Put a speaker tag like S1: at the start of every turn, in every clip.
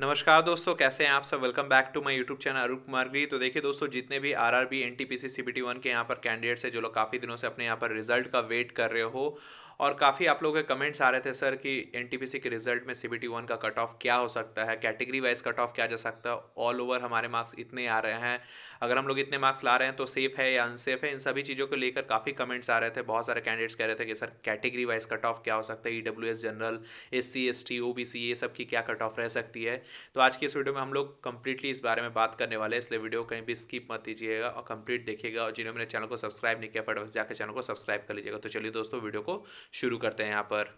S1: नमस्कार दोस्तों कैसे हैं आप सब welcome back to my YouTube channel Arup Kumar Giri तो देखिए दोस्तों जितने भी आरआरबी एनटीपीसी सीबीटी वन के यहाँ पर कैंडिडेट्स हैं जो लोग काफ़ी दिनों से अपने यहाँ पर रिजल्ट का वेट कर रहे हो और काफ़ी आप लोगों के कमेंट्स आ रहे थे सर कि एन के रिजल्ट में सी वन का कट ऑफ क्या हो सकता है कैटेगरी वाइज कट ऑफ क्या जा सकता है ऑल ओवर हमारे मार्क्स इतने आ रहे हैं अगर हम लोग इतने मार्क्स ला रहे हैं तो सेफ है या अनसेफ है इन सभी चीज़ों को लेकर काफ़ी कमेंट्स आ रहे थे बहुत सारे कैंडिडेट्स कह रहे थे कि sir category wise cut off क्या हो सकता है ई general S C S T O B C ये सब की क्या कट ऑफ रह सकती है तो आज की इस वीडियो में हम लोग कंप्लीटली इस बारे में बात करने वाले हैं इसलिए वीडियो कहीं भी स्किप मत दीजिएगा और कंप्लीट देखिएगा और जिन्होंने मेरे चैनल को सब्सक्राइब नहीं किया फटाफट जाकर चैनल को सब्सक्राइब कर लीजिएगा तो चलिए दोस्तों वीडियो को शुरू करते हैं यहाँ पर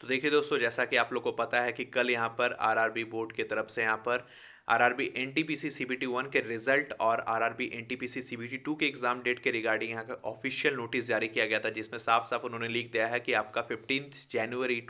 S1: तो देखिए दोस्तों जैसा कि आप लोग को पता है कि कल यहाँ पर आरआरबी बोर्ड की तरफ से यहाँ पर आरआरबी एनटीपीसी सीबीटी वन के रिजल्ट और आरआरबी एनटीपीसी सीबीटी टू के एग्जाम डेट के रिगार्डिंग यहाँ का ऑफिशियल नोटिस जारी किया गया था जिसमें साफ साफ उन्होंने लिख दिया है कि आपका फिफ्टीन जनवरी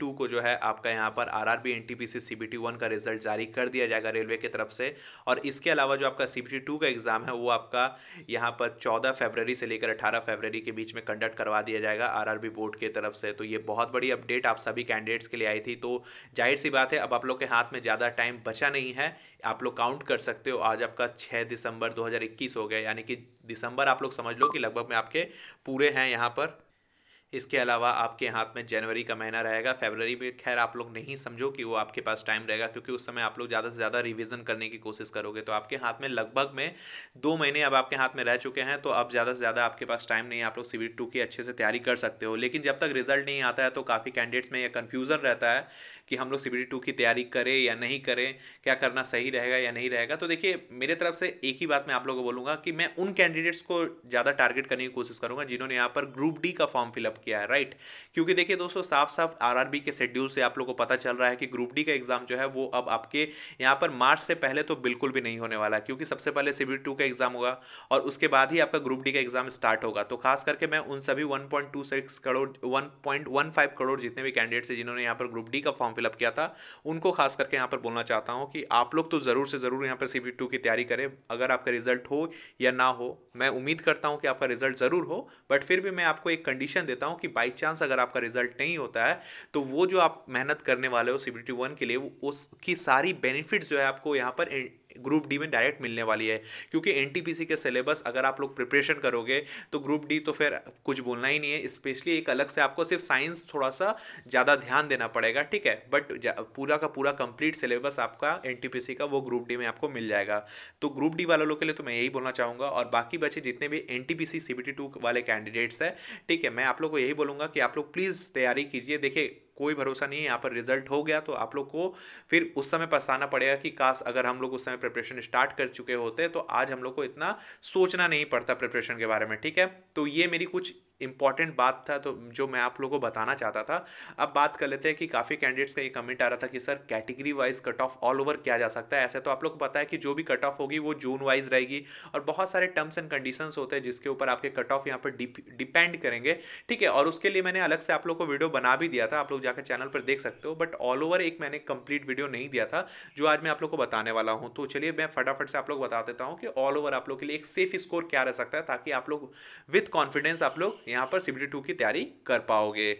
S1: टू को जो है आपका यहाँ पर सी बी टी वन का रिजल्ट जारी कर दिया जाएगा रेलवे की तरफ से और इसके अलावा जो आपका टी टू का एग्जाम है वो आपका यहाँ पर चौदह फरवरी से लेकर अठारह फरवरी के बीच में कंडक्ट करवा दिया जाएगा आरआरबी बोर्ड की तरफ से तो ये बहुत बड़ी अपडेट आप सभी कैंडिडेट्स के लिए आई थी तो जाहिर सी बात है अब आप लोग के हाथ में ज़्यादा टाइम बचा नहीं है आप लोग काउंट कर सकते हो आज आपका 6 दिसंबर 2021 हो गया यानी कि दिसंबर आप लोग समझ लो कि लगभग में आपके पूरे हैं यहाँ पर इसके अलावा आपके हाथ में जनवरी का महीना रहेगा फेबररी में खैर आप लोग नहीं समझो कि वो आपके पास टाइम रहेगा क्योंकि उस समय आप लोग ज़्यादा से ज़्यादा रिविजन करने की कोशिश करोगे तो आपके हाथ में लगभग में दो महीने अब आपके हाथ में रह चुके हैं तो अब ज़्यादा से ज़्यादा आपके पास टाइम नहीं आप लोग सी टू की अच्छे से तैयारी कर सकते हो लेकिन जब तक रिजल्ट नहीं आता है तो काफ़ी कैंडिडेट्स में यह कन्फ्यूज़न रहता है कि हम लोग सी टू की तैयारी करें या नहीं करें क्या करना सही रहेगा या नहीं रहेगा तो देखिए मेरे तरफ से एक ही बात मैं आप लोगों को बोलूँगा कि मैं उन कैंडिडेट्स को ज़्यादा टारगेट करने की कोशिश करूँगा जिन्होंने यहाँ पर ग्रुप डी का फॉर्म फिलअप किया है राइट क्योंकि देखिए दोस्तों साफ साफ आर के शेड्यूल से आप लोग को पता चल रहा है कि ग्रुप डी का एग्जाम जो है वो अब आपके यहाँ पर मार्च से पहले तो बिल्कुल भी नहीं होने वाला क्योंकि सबसे पहले सी टू का एग्जाम होगा और उसके बाद ही आपका ग्रुप डी का एग्जाम स्टार्ट होगा तो खास करके मैं उन सभी वन करोड़ वन करोड़ जितने भी कैंडिडेट्स हैं जिन्होंने यहाँ पर ग्रुप डी का फॉर्म फिलअप किया था उनको खास करके यहाँ पर बोलना चाहता हूँ कि आप लोग तो ज़रूर से ज़रूर यहाँ पर सी टू की तैयारी करें अगर आपका रिजल्ट हो या ना हो मैं उम्मीद करता हूँ कि आपका रिजल्ट ज़रूर हो बट फिर भी मैं आपको एक कंडीशन देता हूँ हूँ कि बाई चांस अगर आपका रिजल्ट नहीं होता है तो वो जो आप मेहनत करने वाले हो सी के लिए उसकी सारी बेनिफिट जो है आपको यहाँ पर ग्रुप डी में डायरेक्ट मिलने वाली है क्योंकि एन के सिलेबस अगर आप लोग प्रिपरेशन करोगे तो ग्रुप डी तो फिर कुछ बोलना ही नहीं है स्पेशली एक अलग से आपको सिर्फ साइंस थोड़ा सा ज़्यादा ध्यान देना पड़ेगा ठीक है बट पूरा का पूरा कंप्लीट सिलेबस आपका एन का वो ग्रुप डी में आपको मिल जाएगा तो ग्रुप डी वालों के लिए तो मैं यही बोलना चाहूँगा और बाकी बच्चे जितने भी एन टी पी वाले कैंडिडेट्स हैं ठीक है मैं आप लोग को यही बोलूँगा कि आप लोग प्लीज़ तैयारी कीजिए देखिए कोई भरोसा नहीं है यहाँ पर रिजल्ट हो गया तो आप लोग को फिर उस समय पछताना पड़ेगा कि काश अगर हम लोग उस समय प्रिपरेशन स्टार्ट कर चुके होते तो आज हम लोग को इतना सोचना नहीं पड़ता प्रिपरेशन के बारे में ठीक है तो ये मेरी कुछ इंपॉर्टेंट बात था तो जो मैं आप लोगों को बताना चाहता था अब बात कर लेते हैं कि काफ़ी कैंडिडेट्स का ये कमेंट आ रहा था कि sir category wise cut off all over किया जा सकता है ऐसे तो आप लोग को पता है कि जो भी कट ऑफ होगी वो जून वाइज रहेगी और बहुत सारे टर्म्स एंड कंडीशंस होते हैं जिसके ऊपर आपके कट ऑफ यहाँ पर डिपेंड करेंगे ठीक है और उसके लिए मैंने अलग से आप लोग को वीडियो बना भी दिया था आप लोग जाकर चैनल पर देख सकते हो बट ऑल ओवर एक मैंने कंप्लीट वीडियो नहीं दिया था जो आज मैं आप लोग को बताने वाला हूँ तो चलिए मैं फटाफट से आप लोग बता देता हूँ कि ऑल ओवर आप लोग के लिए एक सेफ स्कोर क्या रह सकता है ताकि आप लोग विथ कॉन्फिडेंस आप लोग यहाँ पर सी की तैयारी कर पाओगे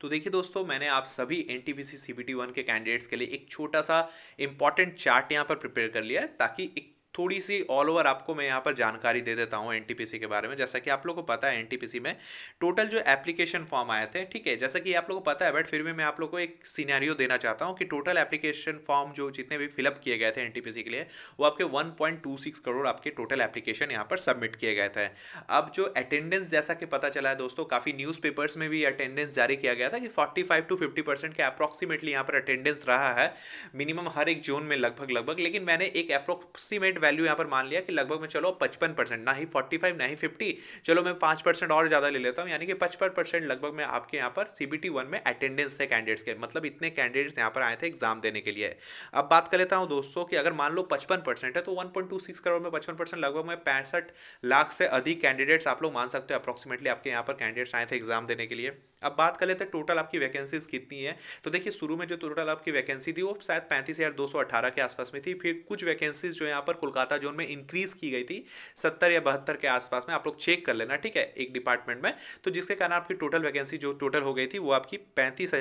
S1: तो देखिए दोस्तों मैंने आप सभी एन टी के कैंडिडेट्स के लिए एक छोटा सा इंपॉर्टेंट चार्ट यहाँ पर प्रिपेयर कर लिया है ताकि एक थोड़ी सी ऑल ओवर आपको मैं यहाँ पर जानकारी दे देता हूँ एन के बारे में जैसा कि आप लोगों को पता है एन में टोटल जो एप्लीकेशन फॉर्म आए थे ठीक है जैसा कि आप लोगों को पता है बट फिर भी मैं आप लोग को एक सीनारियो देना चाहता हूँ कि टोटल एप्लीकेशन फॉर्म जो जितने भी फिलअप किए गए थे एन के लिए वो आपके वन करोड़ आपके टोटल एप्लीकेशन यहाँ पर सबमिट किए गए थे अब जो अटेंडेंस जैसा कि पता चला है दोस्तों काफ़ी न्यूज़पेपर्स में भी अटेंडेंस जारी किया गया था कि फोर्टी टू फिफ्टी परसेंट के अप्रॉक्सीमेटली यहाँ पर अटेंडेंस रहा है मिनिमम हर एक जोन में लगभग लगभग लेकिन मैंने एक अप्रोक्सीमेट वैल्यू यहाँ पर मान लिया कि लगभग मैं चलो पचपन परसेंट ना ही फोर्टी फाइव ना ही फिफ्टी चलो मैं पाँच परसेंट और ज़्यादा ले लेता हूँ यानी कि पचपन परसेंट लगभग मैं आपके यहाँ पर सी बी टी वन में अटेंडेंस थे कैंडिडेट्स के मतलब इतने कैंडिडेट्स यहाँ पर आए थे एग्जाम देने के लिए अब बात कर लेता हूँ दोस्तों कि अगर मान लो पचपन परसेंट है तो one point two six crore में पचपन परसेंट लगभग मैं पैंसठ लाख से अधिक कैंडिडेट्स आप लोग मान सकते हो अप्रॉक्सीमेटली आपके यहाँ पर कैंडिडेट्स आए थे एग्जाम देने के लिए अब बात कर लेते हैं टोटल आपकी वैकेंसीज कितनी है तो देखिए शुरू में जो टोटल आपकी वैकेंसी थी वो शायद पैंतीस हज़ार दो सौ अठारह के आसपास में थी फिर कुछ वैकेंसीज जो यहाँ पर कोलकाता जोन में इंक्रीज की गई थी सत्तर या बहत्तर के आसपास में आप लोग चेक कर लेना ठीक है एक डिपार्टमेंट में तो जिसके कारण आपकी टोटल वैकेंसी जो टोटल हो गई थी वो आपकी पैंतीस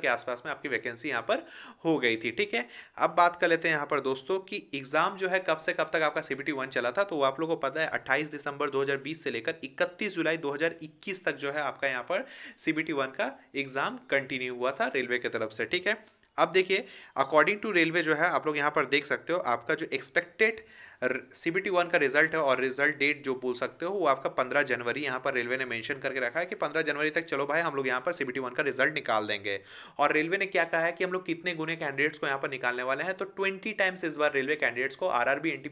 S1: के आसपास में आपकी वैकेंसी यहाँ पर हो गई थी ठीक है अब बात कर लेते हैं यहाँ पर दोस्तों की एग्जाम जो है कब से कब तक आपका सी बी चला था तो वो आप लोग को पता है अट्ठाईस दिसंबर दो से लेकर इकतीस जुलाई दो तक जो है आपका यहाँ पर सी बी का एग्जाम कंटिन्यू हुआ था रेलवे की तरफ से ठीक है अब देखिए अकॉर्डिंग टू रेलवे जो है आप लोग यहाँ पर देख सकते हो आपका जो एक्सपेक्टेड सी बी वन का रिजल्ट है और रिजल्ट डेट जो बोल सकते हो वो आपका पंद्रह जनवरी यहाँ पर रेलवे ने मेंशन करके रखा है कि पंद्रह जनवरी तक चलो भाई हम लोग यहाँ पर सी बी वन का रिजल्ट निकाल देंगे और रेलवे ने क्या कहा है कि हम लोग कितने गुने कैंडिडेट्स को यहाँ पर निकालने वाले हैं तो ट्वेंटी टाइम्स इस बार रेलवे कैंडिडेट्स को R R B N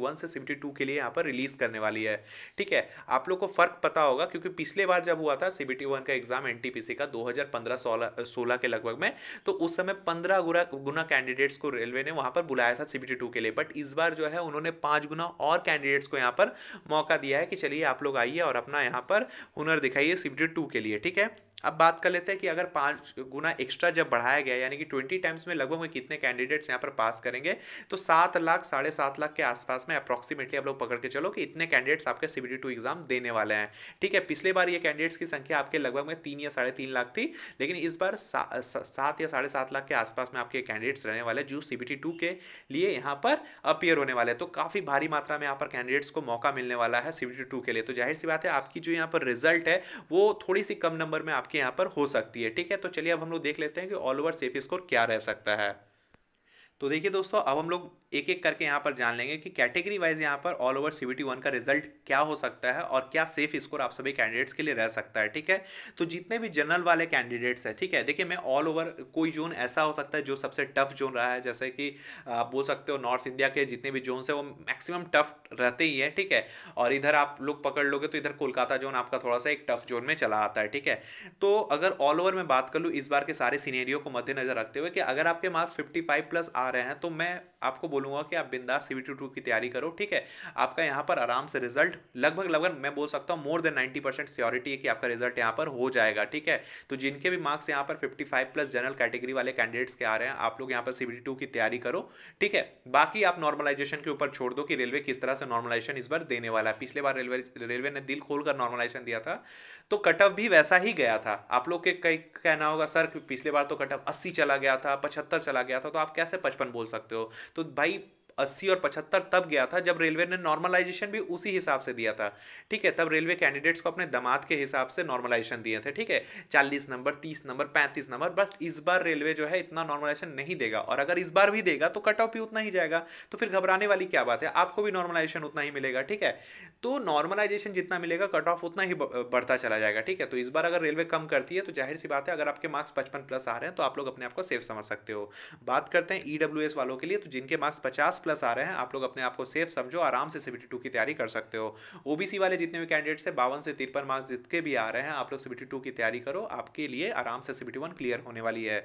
S1: one से सी बी टू के लिए यहाँ पर रिलीज करने वाली है ठीक है आप लोग को फर्क पता होगा क्योंकि पिछले बार जब हुआ था सी बी वन का एग्जाम एन टी पी का दो हज़ार पंद्रह सोलह सोलह के लगभग में तो उस समय में पंद्रह गुना गुना कैंडिडेट्स को रेलवे ने वहाँ पर बुलाया था सीबीटी टू के लिए बट इस बार जो है उन्होंने पाँच गुना और कैंडिडेट्स को यहाँ पर मौका दिया है कि चलिए आप लोग आइए और अपना यहाँ पर हुनर दिखाइए सीबीटी टू के लिए ठीक है अब बात कर लेते हैं कि अगर पाँच गुना एक्स्ट्रा जब बढ़ाया गया यानी कि ट्वेंटी टाइम्स में लगभग में कितने कैंडिडेट्स यहाँ पर पास करेंगे तो सात लाख साढ़े सात लाख के आसपास में अप्रॉक्सीमेटली आप लोग पकड़ के चलो कि इतने कैंडिडेट्स आपके सी टू एग्जाम देने वाले हैं ठीक है पिछले बार ये कैंडिडेट्स की संख्या आपके लगभग में तीन या साढ़े तीन लाख थी लेकिन इस बार सात या साढ़े सात लाख के आसपास में आपके कैंडिडेट्स रहने वाले जो सी बी के लिए यहाँ पर अपियर होने वाले तो काफ़ी भारी मात्रा में यहाँ पर कैंडिडेट्स को मौका मिलने वाला है सी बी के लिए तो जाहिर सी बात है आपकी जो यहाँ पर रिजल्ट है वो थोड़ी सी कम नंबर में आपके यहाँ पर हो सकती है ठीक है तो चलिए अब हम लोग देख लेते हैं कि ऑल ओवर सेफ स्कोर क्या रह सकता है तो देखिए दोस्तों अब हम लोग एक एक करके यहाँ पर जान लेंगे कि कैटेगरी वाइज यहाँ पर ऑल ओवर सी वन का रिजल्ट क्या हो सकता है और क्या सेफ स्कोर आप सभी कैंडिडेट्स के लिए रह सकता है ठीक है तो जितने भी जनरल वाले कैंडिडेट्स हैं ठीक है देखिए मैं ऑल ओवर कोई जोन ऐसा हो सकता है जो सबसे टफ जोन रहा है जैसे कि आप बोल सकते हो नॉर्थ इंडिया के जितने भी जोन है वो मैक्सिमम टफ रहते ही है ठीक है और इधर आप लोग पकड़ लोगे तो इधर कोलकाता जोन आपका थोड़ा सा एक टफ जोन में चला आता है ठीक है तो अगर ऑल ओवर मैं बात कर लूँ इस बार के सारे सीनेरियो को मद्देनजर रखते हुए कि अगर आपके मार्क्स फिफ्टी प्लस आ आ रहे हैं तो मैं आपको बोलूँगा कि आप बिंदास सी बी की तैयारी करो ठीक है आपका यहाँ पर आराम से रिजल्ट लगभग लगभग मैं बोल सकता हूँ more than ninety percent surety है कि आपका रिजल्ट यहाँ पर हो जाएगा ठीक है तो जिनके भी मार्क्स यहाँ पर फिफ्टी प्लस जनरल कैटेगरी वाले कैंडिडेट्स के आ रहे हैं आप लोग यहाँ पर सी की तैयारी करो ठीक है बाकी आप नॉर्मलाइजेशन के ऊपर छोड़ दो कि रेलवे किस तरह से नॉर्मलाइजेशन इस बार देने वाला है पिछले बार रेलवे रेलवे ने दिल खोल नॉर्मलाइजेशन दिया था तो कट ऑफ भी वैसा ही गया था आप लोग के कई कहना होगा सर पिछले बार तो कट ऑफ अस्सी चला गया था पचहत्तर चला गया था तो आप कैसे बचपन बोल सकते हो तो भाई अस्सी और पचहत्तर तब गया था जब रेलवे ने नॉर्मलाइजेशन भी उसी हिसाब से दिया था ठीक है तब रेलवे कैंडिडेट्स को अपने दमाद के हिसाब से नॉर्मलाइजेशन दिए थे ठीक है चालीस नंबर तीस नंबर पैंतीस नंबर बस इस बार रेलवे जो है इतना नॉर्मलाइजेशन नहीं देगा और अगर इस बार भी देगा तो कट ऑफ भी उतना ही जाएगा तो फिर घबराने वाली क्या बात है आपको भी नॉर्मलाइजेशन उतना ही मिलेगा ठीक है तो नॉर्मलाइजेशन जितना मिलेगा कट ऑफ उतना ही बढ़ता चला जाएगा ठीक है तो इस बार अगर रेलवे कम करती है तो जाहिर सी बात है अगर आपके मार्क्स पचपन प्लस आ रहे हैं तो आप लोग अपने आप को सेफ समझ सकते हो बात करते हैं ई e वालों के लिए तो जिनके मार्क्स पचास प्लस आ रहे हैं आप लोग अपने आप को सेफ समझो आराम से सीबीटी टू की तैयारी कर सकते हो ओबीसी वाले जितने भी कैंडिडेट्स हैं बावन से तिरपन मार्क्स जितने भी आ रहे हैं आप लोग सीबीटी टू की तैयारी करो आपके लिए आराम से सीबीटी वन क्लियर होने वाली है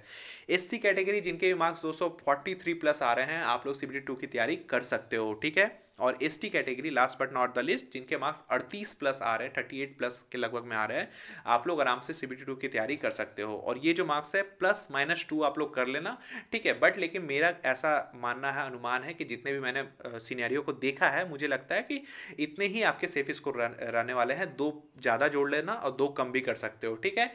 S1: एस कैटेगरी जिनके भी मार्क्स दो प्लस आ रहे हैं आप लोग सीबीटी टू की तैयारी कर सकते हो ठीक है और S category last but not the list जिनके मार्क्स अड़तीस प्लस आ रहे हैं थर्टी एट प्लस के लगभग में आ रहे हैं आप लोग आराम से सी बी की तैयारी कर सकते हो और ये जो मार्क्स है प्लस माइनस टू आप लोग कर लेना ठीक है बट लेकिन मेरा ऐसा मानना है अनुमान है कि जितने भी मैंने सीनियरियो को देखा है मुझे लगता है कि इतने ही आपके सेफ स्कोर रहने वाले हैं दो ज़्यादा जोड़ लेना और दो कम भी कर सकते हो ठीक है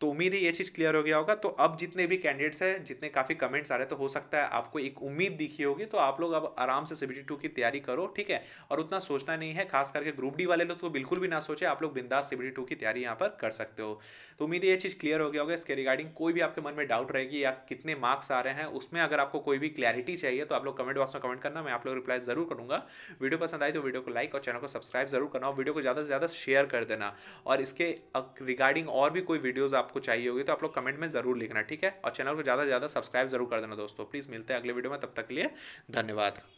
S1: तो उम्मीद है ये चीज़ क्लियर हो गया होगा तो अब जितने भी कैंडिडेट्स हैं जितने काफ़ी कमेंट्स आ रहे हैं तो हो सकता है आपको एक उम्मीद दिखी होगी तो आप लोग अब आराम से सीबीटी टू की तैयारी करो ठीक है और उतना सोचना नहीं है खास करके ग्रुप डी वाले लोग तो बिल्कुल भी ना सोचे आप लोग बिंदास सी टू की तैयारी यहाँ पर कर सकते हो तो उम्मीद है ये चीज़ क्लियर हो गया होगा इसके रिगार्डिंग कोई भी आपके मन में डाउट रहेगी या कितने मार्क्स आ रहे हैं उसमें अगर आपको कोई भी क्लैरिटी चाहिए तो आप लोग कमेंट बॉक्स में कमेंट करना मैं आप लोग रिप्लाई जरूर करूँगा वीडियो पसंद आई तो वीडियो को लाइक और चैनल को सब्सक्राइब जरूर करना और वीडियो को ज़्यादा से ज़्यादा शेयर कर देना और इसके रिगार्डिंग और भी कोई वीडियोज़ आप आपको चाहिए होगी तो आप लोग कमेंट में ज़रूर लिखना ठीक है और चैनल को ज़्यादा से ज़्यादा सब्सक्राइब जरूर कर देना दोस्तों प्लीज़ मिलते हैं अगले वीडियो में तब तक के लिए धन्यवाद